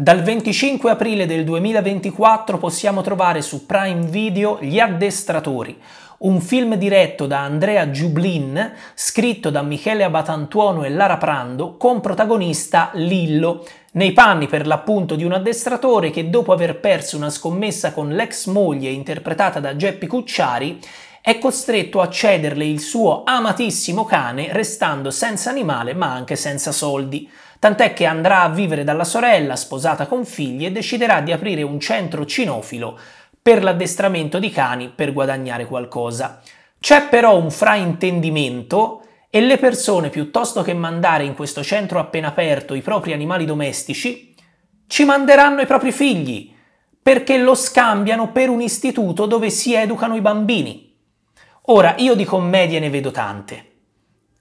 Dal 25 aprile del 2024 possiamo trovare su Prime Video Gli addestratori, un film diretto da Andrea Giublin, scritto da Michele Abatantuono e Lara Prando, con protagonista Lillo, nei panni per l'appunto di un addestratore che dopo aver perso una scommessa con l'ex moglie interpretata da Geppi Cucciari è costretto a cederle il suo amatissimo cane restando senza animale ma anche senza soldi. Tant'è che andrà a vivere dalla sorella, sposata con figli, e deciderà di aprire un centro cinofilo per l'addestramento di cani per guadagnare qualcosa. C'è però un fraintendimento e le persone, piuttosto che mandare in questo centro appena aperto i propri animali domestici, ci manderanno i propri figli, perché lo scambiano per un istituto dove si educano i bambini. Ora, io di commedie ne vedo tante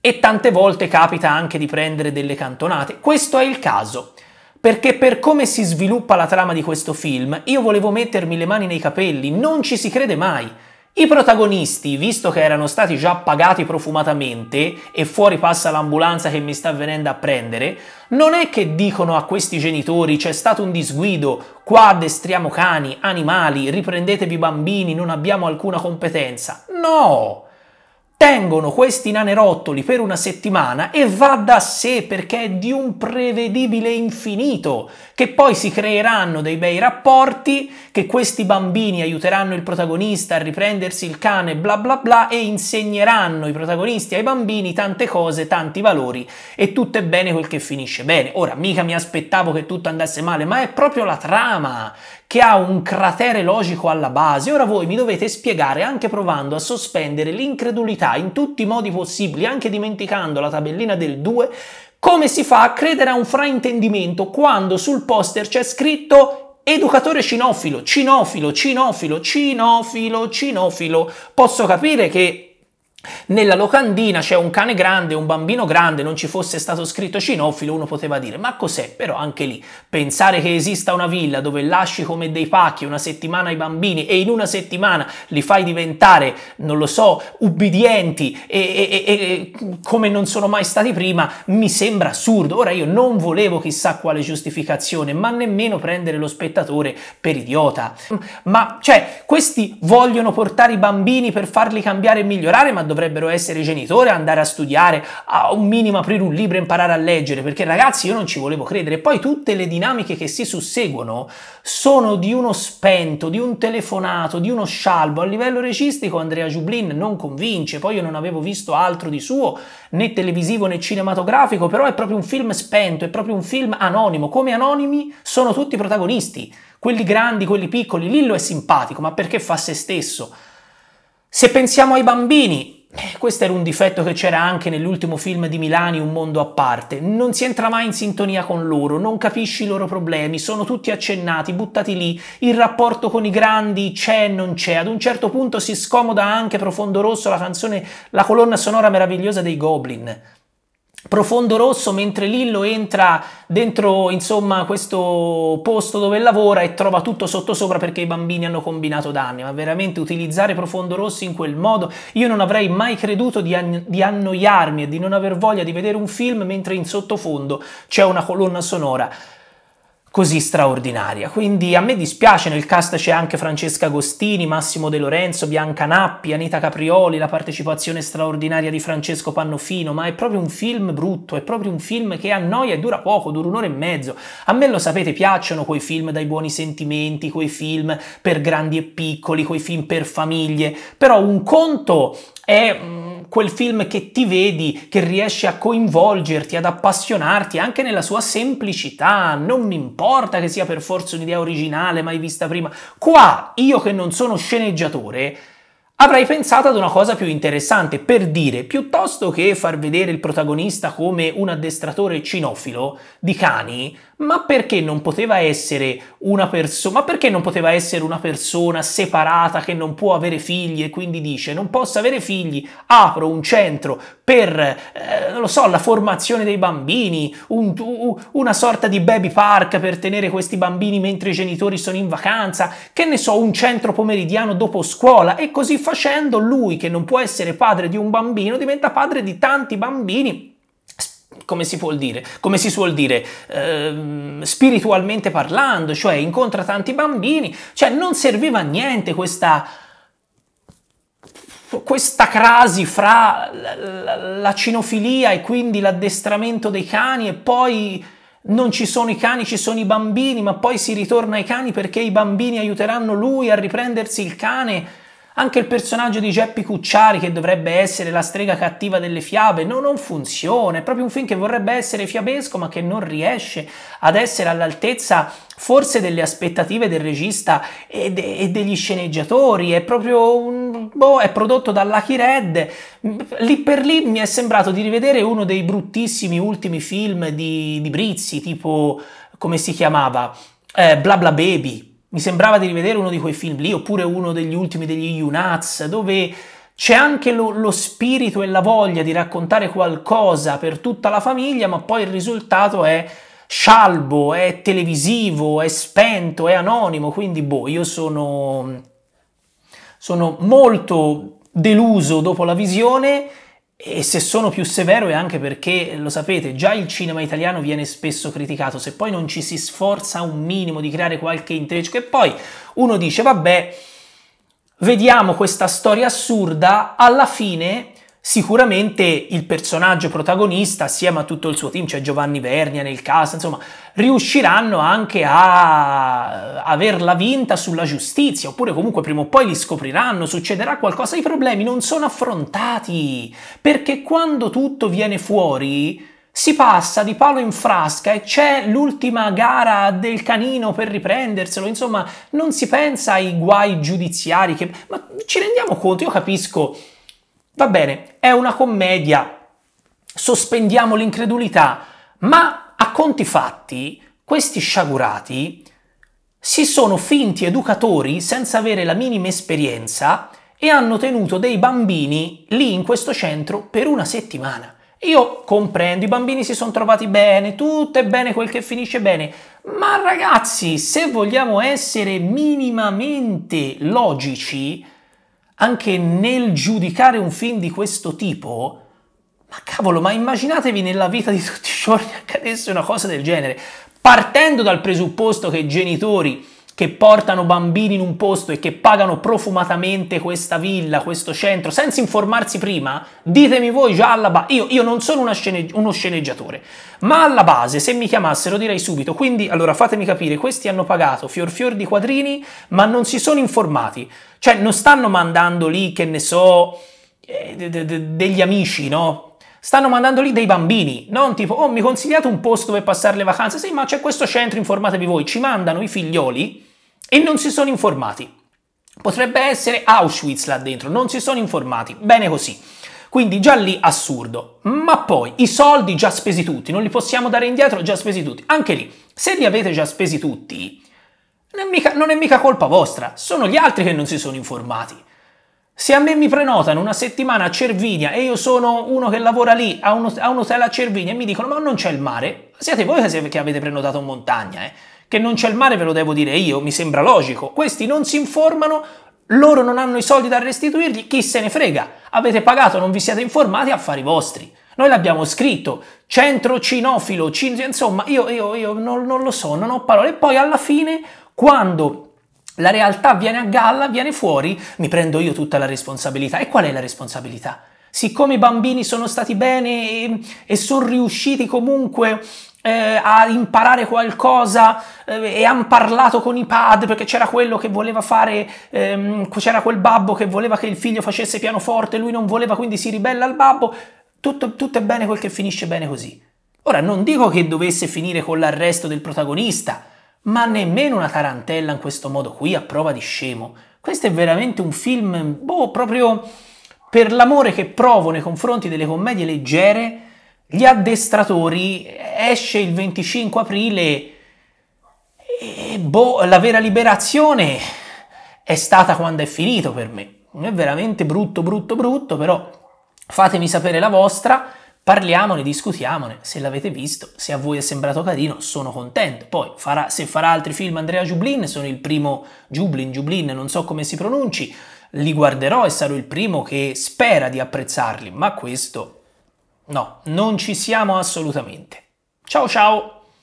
e tante volte capita anche di prendere delle cantonate. Questo è il caso, perché per come si sviluppa la trama di questo film, io volevo mettermi le mani nei capelli, non ci si crede mai. I protagonisti, visto che erano stati già pagati profumatamente e fuori passa l'ambulanza che mi sta venendo a prendere, non è che dicono a questi genitori c'è stato un disguido, qua addestriamo cani, animali, riprendetevi bambini, non abbiamo alcuna competenza. No! tengono questi nanerottoli per una settimana e va da sé perché è di un prevedibile infinito, che poi si creeranno dei bei rapporti, che questi bambini aiuteranno il protagonista a riprendersi il cane, bla bla bla, e insegneranno i protagonisti ai bambini tante cose, tanti valori, e tutto è bene quel che finisce bene. Ora, mica mi aspettavo che tutto andasse male, ma è proprio la trama che ha un cratere logico alla base. Ora voi mi dovete spiegare, anche provando a sospendere l'incredulità in tutti i modi possibili, anche dimenticando la tabellina del 2, come si fa a credere a un fraintendimento quando sul poster c'è scritto educatore cinofilo, cinofilo, cinofilo, cinofilo, cinofilo. Posso capire che nella locandina c'è un cane grande, un bambino grande, non ci fosse stato scritto cinofilo, uno poteva dire ma cos'è? Però anche lì, pensare che esista una villa dove lasci come dei pacchi una settimana i bambini e in una settimana li fai diventare, non lo so, ubbidienti e, e, e, e come non sono mai stati prima, mi sembra assurdo. Ora io non volevo chissà quale giustificazione, ma nemmeno prendere lo spettatore per idiota. Ma cioè, questi vogliono portare i bambini per farli cambiare e migliorare, ma dovrebbero essere i genitori a andare a studiare, a un minimo aprire un libro e imparare a leggere, perché ragazzi io non ci volevo credere. Poi tutte le dinamiche che si susseguono sono di uno spento, di un telefonato, di uno scialbo. A livello registico Andrea Giublin non convince, poi io non avevo visto altro di suo, né televisivo né cinematografico, però è proprio un film spento, è proprio un film anonimo. Come anonimi sono tutti i protagonisti, quelli grandi, quelli piccoli. Lillo è simpatico, ma perché fa se stesso? Se pensiamo ai bambini, eh, questo era un difetto che c'era anche nell'ultimo film di Milani, Un mondo a parte. Non si entra mai in sintonia con loro, non capisci i loro problemi, sono tutti accennati, buttati lì. Il rapporto con i grandi c'è e non c'è. Ad un certo punto si scomoda anche Profondo Rosso la canzone, la colonna sonora meravigliosa dei Goblin profondo rosso mentre Lillo entra dentro insomma questo posto dove lavora e trova tutto sottosopra perché i bambini hanno combinato danni ma veramente utilizzare profondo rosso in quel modo io non avrei mai creduto di, an di annoiarmi e di non aver voglia di vedere un film mentre in sottofondo c'è una colonna sonora così straordinaria. Quindi a me dispiace, nel cast c'è anche Francesca Agostini, Massimo De Lorenzo, Bianca Nappi, Anita Caprioli, la partecipazione straordinaria di Francesco Pannofino, ma è proprio un film brutto, è proprio un film che annoia e dura poco, dura un'ora e mezzo. A me lo sapete, piacciono quei film dai buoni sentimenti, quei film per grandi e piccoli, quei film per famiglie, però un conto è mm, quel film che ti vedi, che riesce a coinvolgerti, ad appassionarti anche nella sua semplicità, non mi importa che sia per forza un'idea originale mai vista prima. Qua io che non sono sceneggiatore avrei pensato ad una cosa più interessante, per dire, piuttosto che far vedere il protagonista come un addestratore cinofilo di cani, ma perché non poteva essere una persona, ma perché non poteva essere una persona separata che non può avere figli e quindi dice non posso avere figli, apro un centro per, eh, non lo so, la formazione dei bambini, un, una sorta di baby park per tenere questi bambini mentre i genitori sono in vacanza, che ne so, un centro pomeridiano dopo scuola e così fa facendo, lui che non può essere padre di un bambino diventa padre di tanti bambini come si può dire, come si suol dire, ehm, spiritualmente parlando, cioè incontra tanti bambini, cioè non serviva a niente questa, questa crasi fra la, la, la cinofilia e quindi l'addestramento dei cani e poi non ci sono i cani, ci sono i bambini, ma poi si ritorna ai cani perché i bambini aiuteranno lui a riprendersi il cane anche il personaggio di Geppi Cucciari, che dovrebbe essere la strega cattiva delle fiabe, no, non funziona. È proprio un film che vorrebbe essere fiabesco, ma che non riesce ad essere all'altezza forse delle aspettative del regista e, de- e degli sceneggiatori. È proprio un. Boh, è prodotto da Lucky Red. Lì per lì mi è sembrato di rivedere uno dei bruttissimi ultimi film di, di Brizzi, tipo come si chiamava? Eh, Bla Bla Baby mi sembrava di rivedere uno di quei film lì, oppure uno degli ultimi degli UNATS, dove c'è anche lo, lo, spirito e la voglia di raccontare qualcosa per tutta la famiglia, ma poi il risultato è scialbo, è televisivo, è spento, è anonimo, quindi boh, io sono, sono molto deluso dopo la visione e se sono più severo è anche perché, lo sapete, già il cinema italiano viene spesso criticato, se poi non ci si sforza un minimo di creare qualche intreccio, che poi uno dice, vabbè, vediamo questa storia assurda, alla fine Sicuramente il personaggio protagonista, assieme a tutto il suo team, cioè Giovanni Vernia nel caso, insomma, riusciranno anche a eh, averla vinta sulla giustizia, oppure comunque prima o poi li scopriranno, succederà qualcosa, i problemi non sono affrontati, perché quando tutto viene fuori si passa di palo in frasca e c'è l'ultima gara del canino per riprenderselo, insomma non si pensa ai guai giudiziari, che... ma ci rendiamo conto, io capisco Va bene, è una commedia, sospendiamo l'incredulità, ma a conti fatti questi sciagurati si sono finti educatori senza avere la minima esperienza e hanno tenuto dei bambini lì in questo centro per una settimana. Io comprendo, i bambini si sono trovati bene, tutto è bene quel che finisce bene, ma ragazzi, se vogliamo essere minimamente logici, anche nel giudicare un film di questo tipo, ma cavolo, ma immaginatevi nella vita di tutti i giorni accadesse una cosa del genere, partendo dal presupposto che i genitori che portano bambini in un posto e che pagano profumatamente questa villa, questo centro, senza informarsi prima, ditemi voi già alla base, io, io, non sono scene, uno sceneggiatore, ma alla base se mi chiamassero direi subito, quindi allora fatemi capire, questi hanno pagato fior fior di quadrini, ma non si sono informati, cioè non stanno mandando lì, che ne so, eh, de, de, degli amici, no? stanno mandando lì dei bambini, non tipo, oh mi consigliate un posto dove passare le vacanze? Sì, ma c'è questo centro, informatevi voi. Ci mandano i figlioli e non si sono informati. Potrebbe essere Auschwitz là dentro, non si sono informati. Bene così. Quindi già lì assurdo. Ma poi i soldi già spesi tutti, non li possiamo dare indietro, già spesi tutti. Anche lì, se li avete già spesi tutti, non è mica, non è mica colpa vostra, sono gli altri che non si sono informati. Se a me mi prenotano una settimana a Cervinia e io sono uno che lavora lì a un, a un hotel a Cervinia e mi dicono ma non c'è il mare, siete voi che avete prenotato in montagna, eh? che non c'è il mare ve lo devo dire io, mi sembra logico. Questi non si informano, loro non hanno i soldi da restituirgli, chi se ne frega? Avete pagato, non vi siete informati, affari vostri. Noi l'abbiamo scritto, centro cinofilo, cin- insomma, io, io, io non, non, lo so, non ho parole. E poi alla fine, quando la realtà viene a galla, viene fuori, mi prendo io tutta la responsabilità. E qual è la responsabilità? Siccome i bambini sono stati bene e, e sono riusciti comunque eh, a imparare qualcosa eh, e hanno parlato con i padri perché c'era quello che voleva fare, ehm, c'era quel babbo che voleva che il figlio facesse pianoforte, lui non voleva, quindi si ribella al babbo. Tutto, tutto è bene quel che finisce bene così. Ora, non dico che dovesse finire con l'arresto del protagonista, ma nemmeno una tarantella in questo modo qui, a prova di scemo. Questo è veramente un film, boh, proprio per l'amore che provo nei confronti delle commedie leggere, gli addestratori esce il 25 aprile e boh, la vera liberazione è stata quando è finito per me. È veramente brutto, brutto, brutto, però fatemi sapere la vostra. Parliamone, discutiamone, se l'avete visto, se a voi è sembrato carino, sono contento. Poi, farà, se farà altri film Andrea Giublin, sono il primo Giublin, Giublin, non so come si pronunci, li guarderò e sarò il primo che spera di apprezzarli, ma questo no, non ci siamo assolutamente. Ciao ciao!